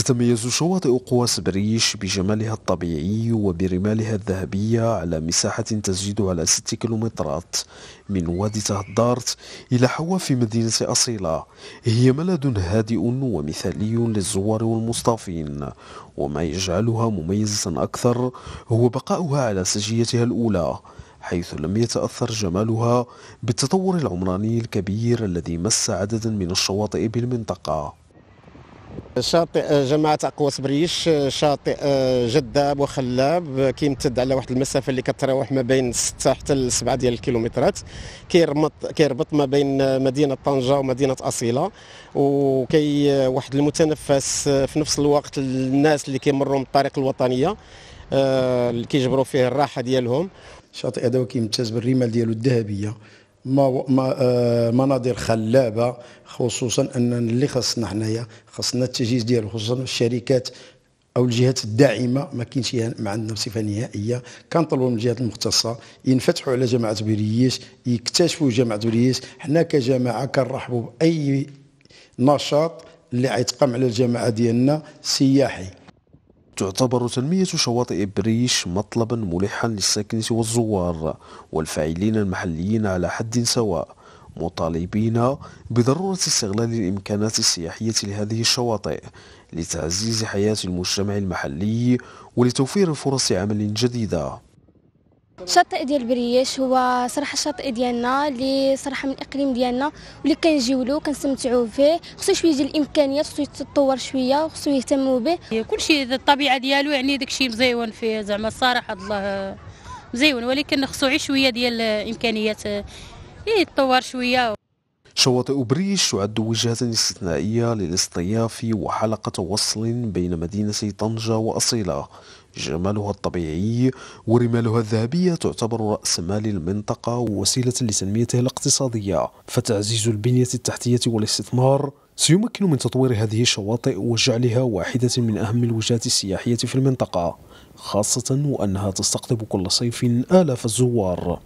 تتميز شواطئ قوى سبريش بجمالها الطبيعي وبرمالها الذهبية على مساحة تزيد على 6 كيلومترات من وادي تهدارت إلى حوا في مدينة أصيلة هي بلد هادئ ومثالي للزوار والمصطافين وما يجعلها مميزة أكثر هو بقاؤها على سجيتها الأولى حيث لم يتأثر جمالها بالتطور العمراني الكبير الذي مس عددا من الشواطئ بالمنطقة شاطئ آه، جماعة أقواس بريش آه، شاطئ آه، جذاب وخلاب كيمتد على واحد المسافة اللي كتراوح ما بين 6 حتى لسبعة 7 ديال الكيلومترات كيربط كيربط ما بين مدينة طنجة ومدينة أصيلة وكي واحد المتنفس في نفس الوقت للناس اللي كيمروا من الطريق الوطنيه اللي كيجبروا فيه الراحه ديالهم الشاطئ هذا كيمتاز بالرمال ديالو الذهبيه آه، مناظر خلابه خصوصا ان اللي خصنا حنايا خصنا التجهيز ديالو خصوصا الشركات او الجهات الداعمه ما كاينش ما عندنا صفه نهائيه كنطلبوا من الجهات المختصه ينفتحوا على جماعه بريش يكتشفوا جماعه بريش حنا كجماعه كنرحبوا باي نشاط اللي عيتقام على الجماعه ديالنا سياحي تعتبر تنمية شواطئ بريش مطلبا ملحا للساكنة والزوار والفاعلين المحليين على حد سواء مطالبين بضرورة استغلال الإمكانات السياحية لهذه الشواطئ لتعزيز حياة المجتمع المحلي ولتوفير فرص عمل جديدة الشاطئ ديال برياش هو صراحه الشاطئ ديالنا اللي صراحه من الاقليم ديالنا واللي كنجيولو كنستمتعوا فيه خصو شويه ديال الامكانيات خصو يتطور شويه وخصو يهتموا به كلشي الطبيعه ديالو يعني داكشي مزيون فيه زعما الصراحه الله مزيون ولكن خصو شويه ديال الامكانيات إيه، يتطور شويه شواطئ بريش تعد وجهة استثنائية للاصطياف وحلقة وصل بين مدينة طنجة وأصيلة جمالها الطبيعي ورمالها الذهبية تعتبر رأس مال المنطقة ووسيلة لتنميتها الاقتصادية فتعزيز البنية التحتية والاستثمار سيمكن من تطوير هذه الشواطئ وجعلها واحدة من أهم الوجهات السياحية في المنطقة خاصة وأنها تستقطب كل صيف آلاف الزوار